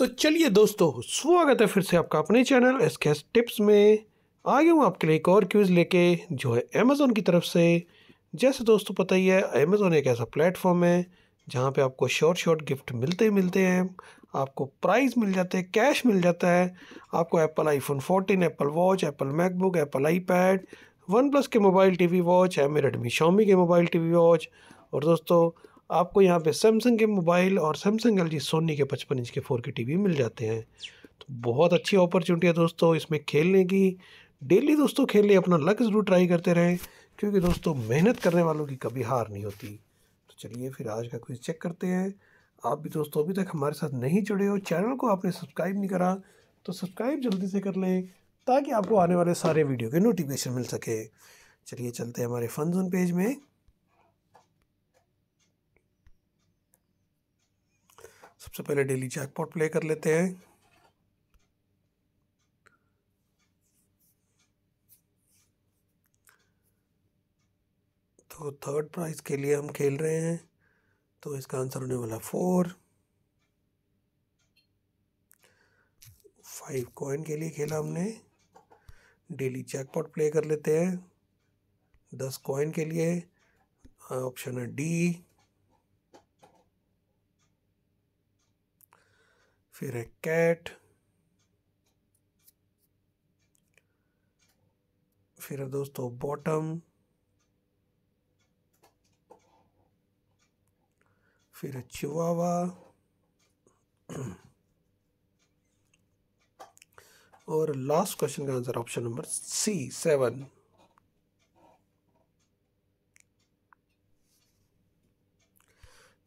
तो चलिए दोस्तों स्वागत है फिर से आपका अपने channel S K S tips में आ गया हूँ आपके लिए एक और क्यूज़ लेके जो है अमेज़ोन की तरफ से जैसे दोस्तों पता ही है अमेज़ोन एक ऐसा प्लेटफॉर्म है जहाँ पे आपको शॉर्ट शॉर्ट गिफ्ट मिलते ही मिलते हैं आपको प्राइस मिल जाते हैं कैश मिल जाता है आपको Apple iPhone 14, Apple watch Apple MacBook Apple iPad OnePlus के mobile TV watch M Redmi Xiaomi के मोबाइल टीवी वॉच और दोस्तों आपको यहाँ पे सैमसंग के मोबाइल और सैमसंग एल जी सोनी के पचपन इंच के फोर के टी मिल जाते हैं तो बहुत अच्छी अपॉर्चुनिटी है दोस्तों इसमें खेलने की डेली दोस्तों खेलें अपना लक जरूर ट्राई करते रहें क्योंकि दोस्तों मेहनत करने वालों की कभी हार नहीं होती तो चलिए फिर आज का क्विज चेक करते हैं आप भी दोस्तों अभी तक हमारे साथ नहीं जुड़े हो चैनल को आपने सब्सक्राइब नहीं करा तो सब्सक्राइब जल्दी से कर लें ताकि आपको आने वाले सारे वीडियो के नोटिफिकेशन मिल सके चलिए चलते हैं हमारे फन जोन पेज में सबसे पहले डेली जैकपॉट प्ले कर लेते हैं तो थर्ड प्राइज के लिए हम खेल रहे हैं तो इसका आंसर होने वाला फोर फाइव कॉइन के लिए खेला हमने डेली जैकपॉट प्ले कर लेते हैं दस कॉइन के लिए ऑप्शन है डी फिर है कैट फिर है दोस्तों बॉटम फिर है चिवावा और लास्ट क्वेश्चन का answer option number C seven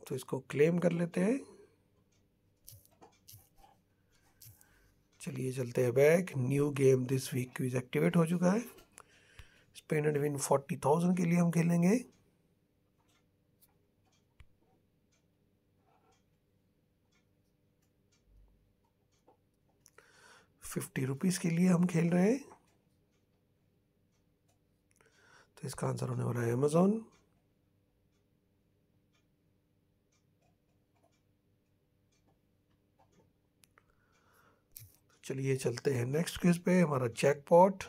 तो इसको क्लेम कर लेते हैं चलिए चलते हैं back new game this week quiz activate हो चुका है spin and win forty thousand के लिए हम खेलेंगे फिफ्टी रुपीज़ के लिए हम खेल रहे हैं तो इसका आंसर होने वाला है अमेजोन चलिए चलते हैं नेक्स्ट क्विज पे हमारा पॉट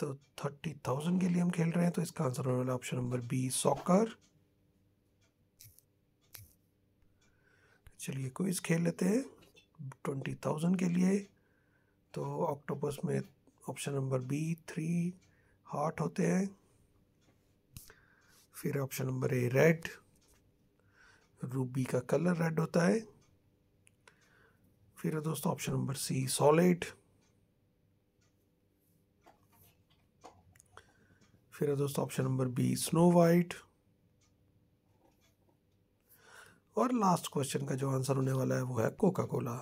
तो थर्टी थाउजेंड के लिए हम खेल रहे हैं तो इसका आंसर होने वाला ऑप्शन नंबर बी सॉकर चलिए क्विज खेल लेते हैं ट्वेंटी थाउजेंड के लिए तो ऑक्टोपस में option number B three heart होते हैं फिर option number A red ruby का कलर रेड होता है फिर दोस्तों ऑप्शन नंबर सी सॉलिड फिर दोस्तों option number B snow white और लास्ट क्वेश्चन का जो आंसर होने वाला है वो है कोका कोला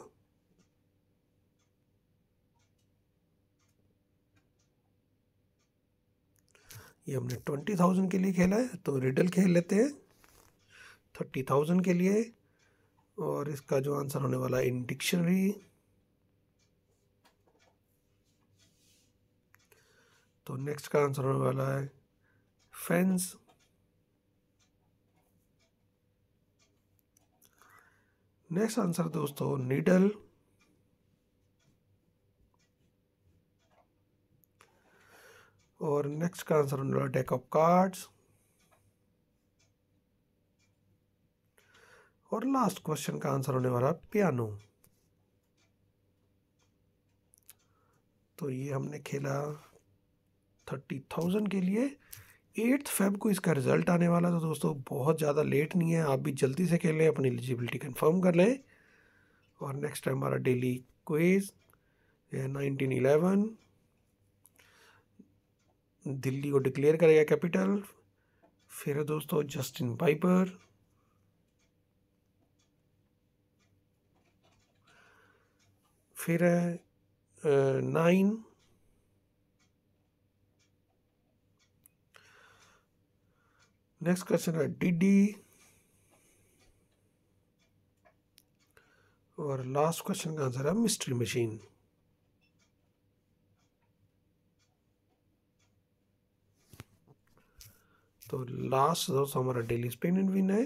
ये हमने ट्वेंटी थाउजेंड के लिए खेला है तो रिडल खेल लेते हैं थर्टी थाउजेंड के लिए और इसका जो आंसर होने वाला है इन डिक्शनरी तो नेक्स्ट का आंसर होने वाला है फेंस नेक्स्ट आंसर दोस्तों नीडल और नेक्स्ट का आंसर होने वाला डेक ऑफ कार्ड्स और लास्ट क्वेश्चन का आंसर होने वाला पियानो तो ये हमने खेला थर्टी थाउजेंड के लिए एट्थ फेब को इसका रिजल्ट आने वाला तो दोस्तों बहुत ज़्यादा लेट नहीं है आप भी जल्दी से खेलें अपनी एलिजिबिलिटी कंफर्म कर लें और नेक्स्ट टाइम हमारा daily quiz nineteen eleven Delhi को डिक्लेयर करेगा कैपिटल फिर है दोस्तों जस्टिन पाइपर फिर है नाइन नेक्स्ट क्वेश्चन है डीडी और लास्ट क्वेश्चन का आंसर है मिस्ट्री मशीन तो लास्ट दोस्तों हमारा डेली स्पिन एंड विन है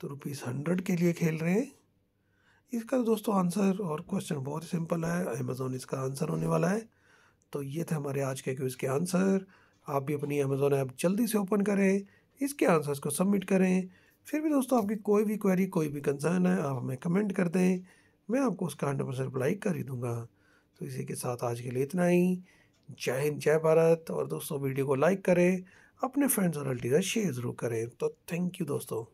तो रुपीज़ हंड्रेड के लिए खेल रहे हैं इसका तो दोस्तों आंसर और क्वेश्चन बहुत ही सिंपल है अमेज़ोन इसका आंसर होने वाला है तो ये थे हमारे आज के क्यूज के आंसर आप भी अपनी अमेज़ोन ऐप जल्दी से ओपन करें इसके आंसर्स को सबमिट करें फिर भी दोस्तों आपकी कोई भी क्वेरी कोई भी कंसर्न है आप हमें कमेंट कर दें मैं आपको उसका हंड्रेड परसेंट रिप्लाई कर ही दूँगा तो इसी के साथ आज के लिए इतना ही जय हिंद जय भारत और दोस्तों वीडियो को लाइक करें अपने फ्रेंड्स और अल्टीजा शेयर ज़रूर करें तो थैंक यू दोस्तों